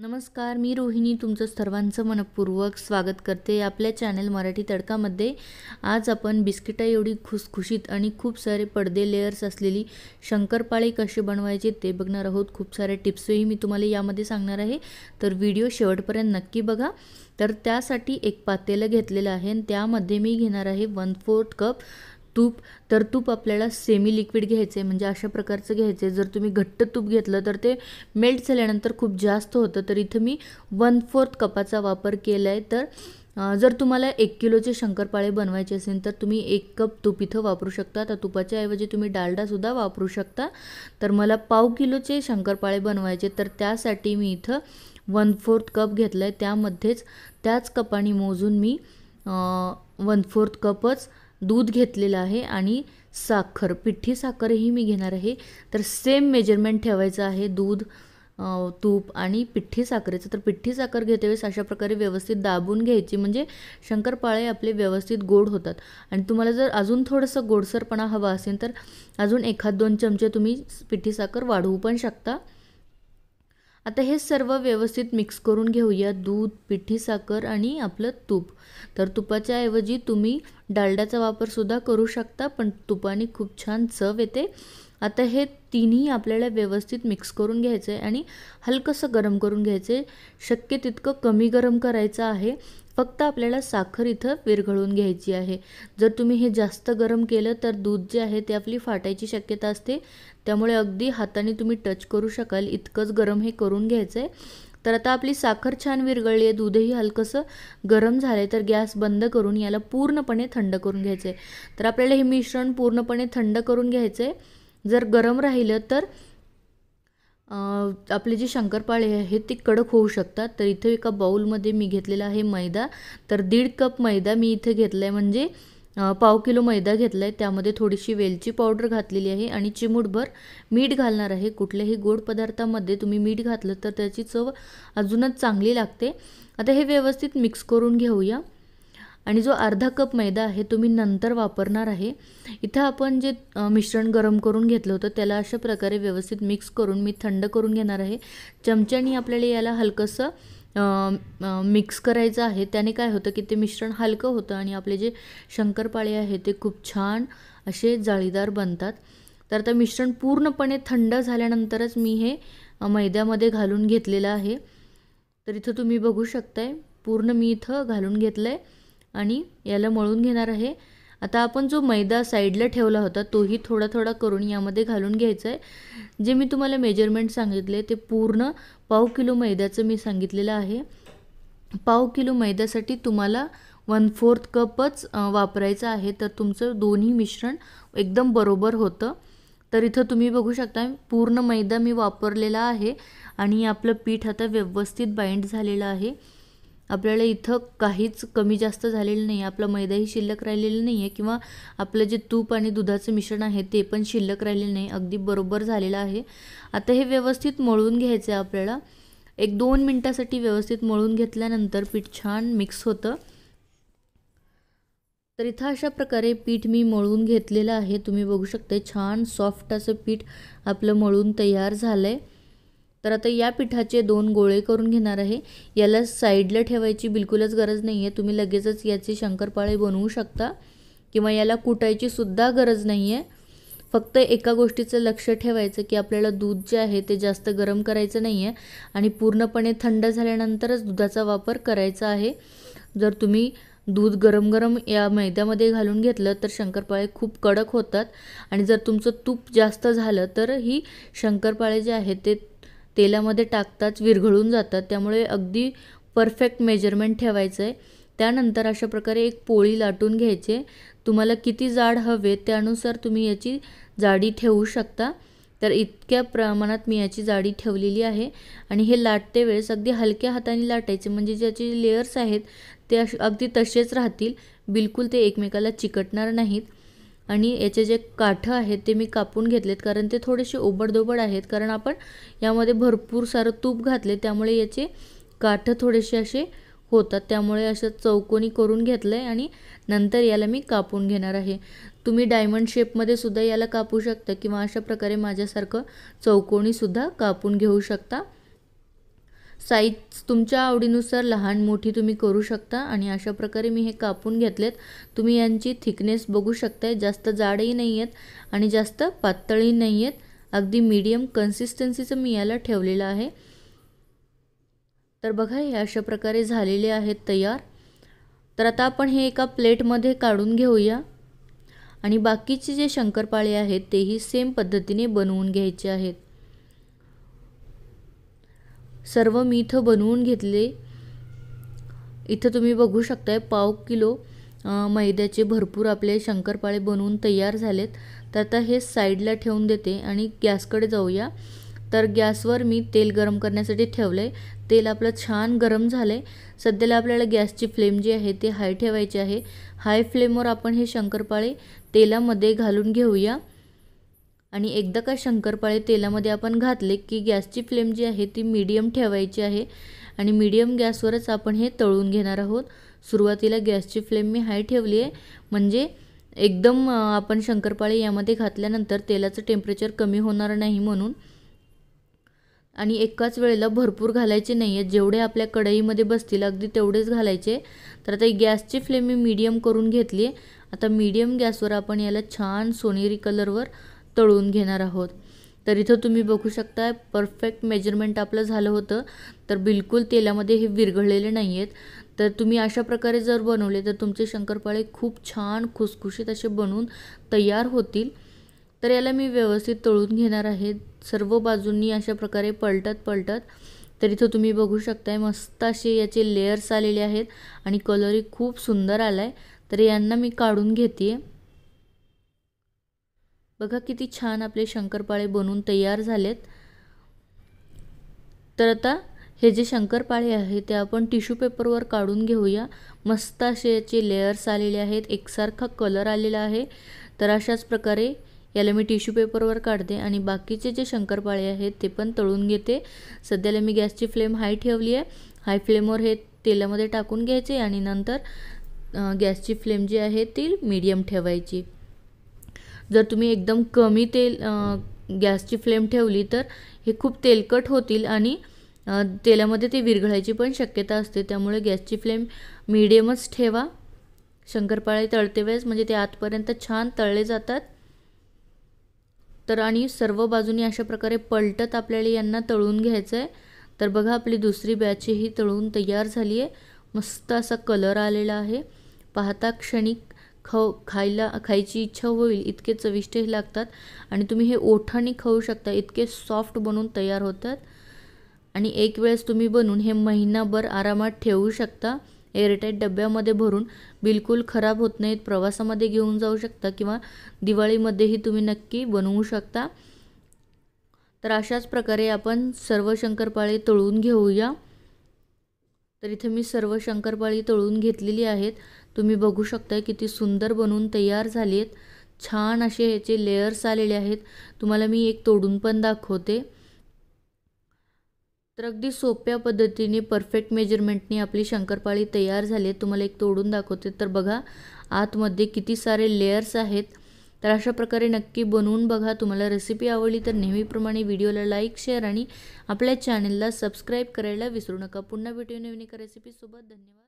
नमस्कार मी रोहिणी तुमचं सर्वांचं मनपूर्वक स्वागत करते आपल्या चॅनल मराठी तडकामध्ये आज आपण बिस्किटा एवढी खुसखुशीत आणि खूप सारे पडदे लेयर्स असलेली शंकरपाळे कसे बनवायचे ते बघणार आहोत खूप साऱ्या टिप्सही मी तुम्हाला यामध्ये सांगणार आहे तर व्हिडिओ शेवटपर्यंत नक्की बघा तर त्यासाठी एक पातेलं घेतलेलं आहे आणि त्यामध्ये मी घेणार आहे वन फोर्थ कप तूप तर तूप आपल्याला सेमी लिक्विड घ्यायचं आहे म्हणजे अशा प्रकारचं घ्यायचं आहे जर तुम्ही घट्ट तूप घेतलं तर ते मेल्ट झाल्यानंतर खूप जास्त होतं तर इथं मी वन फोर्थ कपाचा वापर केला आहे तर जर तुम्हाला एक किलोचे शंकरपाळे बनवायचे असेल तर तुम्ही एक कप तूप इथं वापरू शकता तर तुपाच्या ऐवजी तुम्ही डालडासुद्धा वापरू शकता तर मला पाव किलोचे शंकरपाळे बनवायचे तर त्यासाठी मी इथं वन फोर्थ कप घेतला आहे त्यामध्येच त्याच कपाने मोजून मी वन फोर्थ कपच दूध घेतलेलं आहे आणि साखर पिठी साखरही मी घेणार आहे तर सेम मेजरमेंट ठेवायचं आहे दूध तूप आणि पिठी साखरेचं तर पिठी साखर घेतेवेळेस अशा प्रकारे व्यवस्थित दाबून घ्यायची म्हणजे शंकरपाळे आपले व्यवस्थित गोड होतात आणि तुम्हाला जर अजून थोडंसं गोडसरपणा हवा असेल तर अजून एखाद दोन चमचे तुम्ही पिठी साखर वाढवू पण शकता आता हे सर्व व्यवस्थित मिक्स करून घेऊया दूध पिठी साखर आणि आपलं तूप तर तुपाच्या ऐवजी तुम्ही डालड्याचा वापरसुद्धा करू शकता पण तुपाने खूप छान चव येते आता हे तिन्ही आपल्याला व्यवस्थित मिक्स करून घ्यायचं आहे आणि हलकंसं गरम करून घ्यायचं आहे शक्य तितकं कमी गरम करायचं आहे फक्त आपल्याला साखर इथं विरघळून घ्यायची आहे जर तुम्ही हे जास्त गरम केलं तर दूध जे आहे ते आपली फाटायची शक्यता असते त्यामुळे अगदी हाताने तुम्ही टच करू शकाल इतकंच गरम हे करून घ्यायचं आहे तर आता आपली साखर छान विरघळली आहे दूधही हलकंसं गरम झालं आहे तर गॅस बंद करून याला पूर्णपणे थंड करून घ्यायचं आहे तर आपल्याला हे मिश्रण पूर्णपणे थंड करून घ्यायचं आहे जर गरम राहिलं तर आपले जे शंकरपाळे आहेत ते कडक होऊ शकतात तर इथे एका बाऊलमध्ये मी घेतलेला आहे मैदा तर दीड कप मैदा मी इथे घेतला आहे म्हणजे पाव किलो मैदा घेतला आहे त्यामध्ये थोडीशी वेलची पावडर घातलेली आहे आणि चिमूटभर मीठ घालणार आहे कुठल्याही गोड पदार्थामध्ये तुम्ही मीठ घातलं तर त्याची चव अजूनच चांगली लागते आता हे व्यवस्थित मिक्स करून घेऊया आणि जो अर्धा कप मैदा आहे तुम्ही नंतर वापरणार आहे इथं आपण जे मिश्रण गरम करून घेतलं होतं त्याला अशा प्रकारे व्यवस्थित मिक्स करून मी थंड करून घेणार आहे चमच्यानी आपल्याला याला हलकंसं मिक्स करायचं आहे त्याने काय होतं की ते मिश्रण हलकं होतं आणि आपले जे शंकरपाळे आहे ते खूप छान असे जाळीदार बनतात तर आता मिश्रण पूर्णपणे थंड झाल्यानंतरच मी हे मैद्यामध्ये घालून घेतलेलं आहे तर इथं तुम्ही बघू शकताय पूर्ण मी इथं घालून घेतलं आहे आणि याला मळून घेणार आहे आता आपण जो मैदा साईडला ठेवला होता तोही थोडा थोडा करून यामध्ये घालून घ्यायचा आहे जे मी तुम्हाला मेजरमेंट सांगितले ते पूर्ण पाव किलो मैद्याचं मी सांगितलेलं आहे पाव किलो मैद्यासाठी तुम्हाला वन फोर्थ कपच वापरायचं आहे तर तुमचं दोन्ही मिश्रण एकदम बरोबर होतं तर इथं तुम्ही बघू शकता पूर्ण मैदा मी वापरलेला आहे आणि आपलं पीठ आता व्यवस्थित बाइंड झालेलं आहे आपल्याला इथं काहीच कमी जास्त झालेलं नाही आपला मैदाही शिल्लक राहिलेलं नाही आहे किंवा आपलं जे तूप आणि दुधाचं मिश्रण आहे ते पण शिल्लक राहिलेलं नाही अगदी बरोबर झालेलं आहे आता हे व्यवस्थित मळून घ्यायचं आहे आपल्याला एक दोन मिनटासाठी व्यवस्थित मळून घेतल्यानंतर पीठ छान मिक्स होतं तर इथं अशा प्रकारे पीठ मी मळून घेतलेलं आहे तुम्ही बघू शकते छान सॉफ्ट असं पीठ आपलं मळून तयार झालं आहे तर आता या पिठाचे दोन गोळे करून घेणार आहे याला साईडला ठेवायची बिलकुलच गरज नाही आहे तुम्ही लगेचच याचे शंकरपाळे बनवू शकता किंवा याला कुटायची सुद्धा गरज नाही आहे फक्त एका गोष्टीचं लक्ष ठेवायचं की आपल्याला दूध जे आहे ते जास्त गरम करायचं नाही आहे आणि पूर्णपणे थंड झाल्यानंतरच दुधाचा वापर करायचा आहे जर तुम्ही दूध गरम गरम या मैद्यामध्ये घालून घेतलं तर शंकरपाळे खूप कडक होतात आणि जर तुमचं तूप जास्त झालं तर ही शंकरपाळे जे आहेत ते तेलामध्ये टाकताच विरघळून जातात त्यामुळे अगदी परफेक्ट मेजरमेंट ठेवायचं आहे त्यानंतर अशा प्रकारे एक पोळी लाटून घ्यायचे तुम्हाला किती जाड हवे त्यानुसार तुम्ही याची जाडी ठेवू शकता तर इतक्या प्रमाणात मी याची जाडी ठेवलेली आहे आणि हे लाटते वेळेस अगदी हलक्या हाताने लाटायचे म्हणजे ज्याचे लेयर्स आहेत ते अगदी तसेच राहतील बिलकुल ते एकमेकाला चिकटणार नाहीत आणि याचे जे काठं आहेत ते मी कापून घेतलेत कारण ते थोडेसे ओबडधोबड आहेत कारण आपण यामध्ये भरपूर सारं तूप घातले त्यामुळे याचे काठं थोडेसे असे होतात त्यामुळे असं चौकोनी करून घेतलं आहे आणि नंतर याला मी कापून घेणार आहे तुम्ही डायमंड शेपमध्ये सुद्धा याला कापू शकता किंवा अशा प्रकारे माझ्यासारखं चौकोनीसुद्धा कापून घेऊ शकता साईज तुमच्या आवडीनुसार लहान मोठी तुम्ही करू शकता आणि अशा प्रकारे मी हे कापून घेतलेत तुम्ही यांची थिकनेस बघू शकताय जास्त जाडही नाही आहेत आणि जास्त पातळही नाही आहेत अगदी मीडियम कन्सिस्टन्सीचं मी याला ठेवलेलं आहे तर बघा हे अशा प्रकारे झालेले आहेत तयार तर आता आपण हे एका प्लेटमध्ये काढून घेऊया आणि बाकीचे जे शंकरपाळे आहेत तेही सेम पद्धतीने बनवून घ्यायचे आहेत सर्व मी इथं बनवून घेतले इथं तुम्ही बघू शकताय पाव किलो मैद्याचे भरपूर आपले शंकरपाळे बनवून तयार झालेत तर आता हे साईडला ठेवून देते आणि गॅसकडे जाऊया तर गॅसवर मी तेल गरम करण्यासाठी ठेवलं आहे तेल आपलं छान गरम झालं आहे सध्याला आपल्याला गॅसची फ्लेम जी आहे ते हाय ठेवायची आहे हाय फ्लेमवर आपण हे शंकरपाळे तेलामध्ये घालून घेऊया आणि एकदा का शंकरपाळे तेलामध्ये आपण घातले की गॅसची फ्लेम जी आहे ती मीडियम ठेवायची आहे आणि मीडियम गॅसवरच आपण हे तळून घेणार आहोत सुरुवातीला गॅसची फ्लेम मी हाय ठेवली आहे म्हणजे एकदम आपण शंकरपाळे यामध्ये घातल्यानंतर तेलाचं टेम्परेचर कमी होणार नाही म्हणून आणि एकाच वेळेला भरपूर घालायचे नाही आहेत जेवढे आपल्या कढईमध्ये बसतील अगदी तेवढेच घालायचे तर आता गॅसची फ्लेम मी मीडियम करून घेतली आहे आता मीडियम गॅसवर आपण याला छान सोनेरी कलरवर तळून घेणार आहोत तर इथं तुम्ही बघू शकता परफेक्ट मेजरमेंट आपलं झालं होतं तर बिलकुल तेलामध्ये हे विरघळलेले नाही आहेत तर तुम्ही अशा प्रकारे जर बनवले तर तुमचे शंकरपाळे खूप छान खुसखुशीत असे बनवून तयार होतील तर याला मी व्यवस्थित तळून घेणार आहे सर्व बाजूंनी अशा प्रकारे पलटत पलटत तर इथं तुम्ही बघू शकताय मस्त असे याचे लेयर्स आलेले आहेत आणि कलरही खूप सुंदर आला आहे तर यांना मी काढून घेते बघा किती छान आपले शंकरपाळे बनून तयार झालेत तर आता हे जे शंकरपाळे आहे ते आपण टिश्यू पेपरवर काढून घेऊया मस्त असे याचे लेयर्स आलेले आहेत एकसारखा कलर आलेला आहे तर अशाच प्रकारे याला मी टिश्यू पेपरवर काढते आणि बाकीचे जे शंकरपाळे आहेत ते पण तळून घेते सध्याला मी गॅसची फ्लेम हाय ठेवली आहे हाय फ्लेमवर हे तेलामध्ये टाकून घ्यायचे आणि नंतर गॅसची फ्लेम जी आहे ती मीडियम ठेवायची जर तुम्ही एकदम कमी तेल गॅसची फ्लेम ठेवली तर हे खूप तेलकट होतील आणि तेलामध्ये ते विरघळायची पण शक्यता असते त्यामुळे गॅसची फ्लेम मिडियमच ठेवा शंकरपाळे तळते वेळेस म्हणजे ते आतपर्यंत छान तळले जातात तर आणि सर्व बाजूनी अशा प्रकारे पलटत आपल्याला यांना तळून घ्यायचं आहे तर बघा आपली दुसरी बॅच ही तळून तयार झाली आहे मस्त असा कलर आलेला आहे पाहता क्षणिक खाऊ खायला खायची इच्छा होईल इतके चविष्टही लागतात आणि तुम्ही हे ओठाने खाऊ शकता इतके सॉफ्ट बनून तयार होतात आणि एक वेळेस तुम्ही बनून हे महिनाभर आरामात ठेवू शकता एअरटाईट डब्यामध्ये भरून बिलकुल खराब होत नाहीत प्रवासामध्ये घेऊन जाऊ शकता किंवा दिवाळीमध्येही तुम्ही नक्की बनवू शकता तर अशाच प्रकारे आपण सर्व शंकरपाळे तळून घेऊया तर इथे मी सर्व शंकरपाळी तळून घेतलेली आहेत तुम्ही बघू शकता किती सुंदर बनवून तयार झाली आहेत छान असे ह्याचे लेयर्स आलेले आहेत तुम्हाला मी एक तोडून पण दाखवते तर अगदी सोप्या पद्धतीने परफेक्ट मेजरमेंटने आपली शंकरपाळी तयार झाली आहे तुम्हाला एक तोडून दाखवते तर बघा आतमध्ये किती सारे लेयर्स आहेत तर अशा प्रकारे नक्की बनवून बघा तुम्हाला रेसिपी आवडली तर नेहमीप्रमाणे व्हिडिओला लाईक शेअर आणि आपल्या चॅनलला सबस्क्राईब करायला विसरू नका पुन्हा व्हिडिओ नवीन एका रेसिपीसोबत धन्यवाद